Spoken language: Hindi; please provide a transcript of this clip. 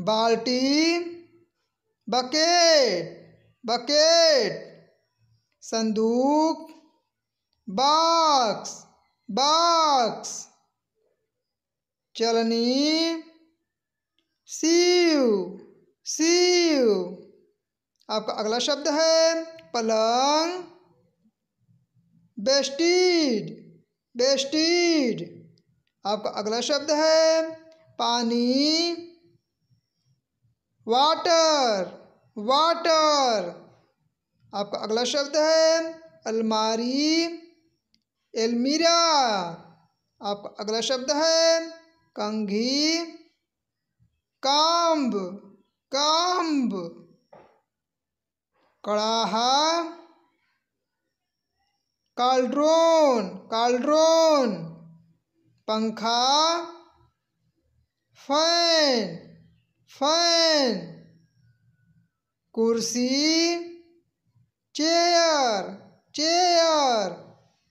बाल्टी बकेट बकेट संदूक बॉक्स बॉक्स चलनी सीव सीव आपका अगला शब्द है पलंग बेस्टीड बेस्टीड आपका अगला शब्द है पानी वाटर वाटर आपका अगला शब्द है अलमारी एलमीरा आपका अगला शब्द है कंघी काम्ब काम्ब कड़ाहा कालड्रोन काल्ड्रोन पंखा फैन फैन कुर्सी चेयर चेयर